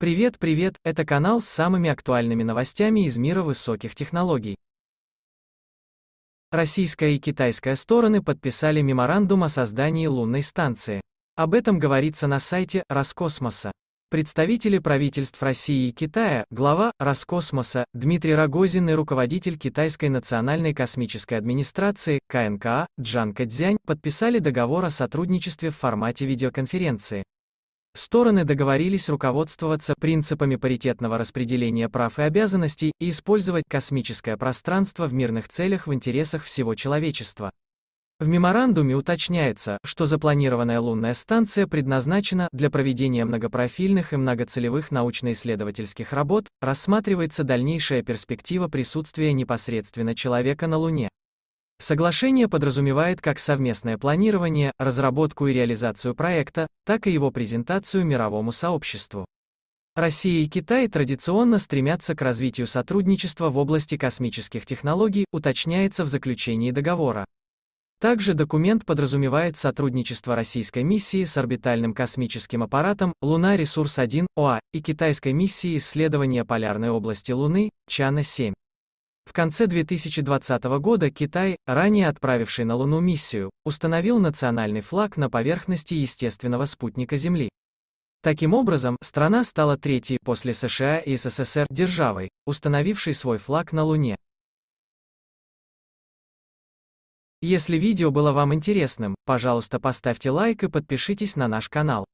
Привет, привет, это канал с самыми актуальными новостями из мира высоких технологий. Российская и китайская стороны подписали меморандум о создании лунной станции. Об этом говорится на сайте Роскосмоса. Представители правительств России и Китая, глава Роскосмоса Дмитрий Рогозин и руководитель Китайской национальной космической администрации КНКА Джан Кэцзянь подписали договор о сотрудничестве в формате видеоконференции. Стороны договорились руководствоваться принципами паритетного распределения прав и обязанностей и использовать космическое пространство в мирных целях в интересах всего человечества. В меморандуме уточняется, что запланированная лунная станция предназначена для проведения многопрофильных и многоцелевых научно-исследовательских работ, рассматривается дальнейшая перспектива присутствия непосредственно человека на Луне. Соглашение подразумевает как совместное планирование, разработку и реализацию проекта, так и его презентацию мировому сообществу. Россия и Китай традиционно стремятся к развитию сотрудничества в области космических технологий, уточняется в заключении договора. Также документ подразумевает сотрудничество российской миссии с орбитальным космическим аппаратом «Луна Ресурс-1» ОА и китайской миссии исследования полярной области Луны «Чана-7». В конце 2020 года Китай, ранее отправивший на Луну миссию, установил национальный флаг на поверхности естественного спутника Земли. Таким образом, страна стала третьей после США и СССР державой, установившей свой флаг на Луне. Если видео было вам интересным, пожалуйста поставьте лайк и подпишитесь на наш канал.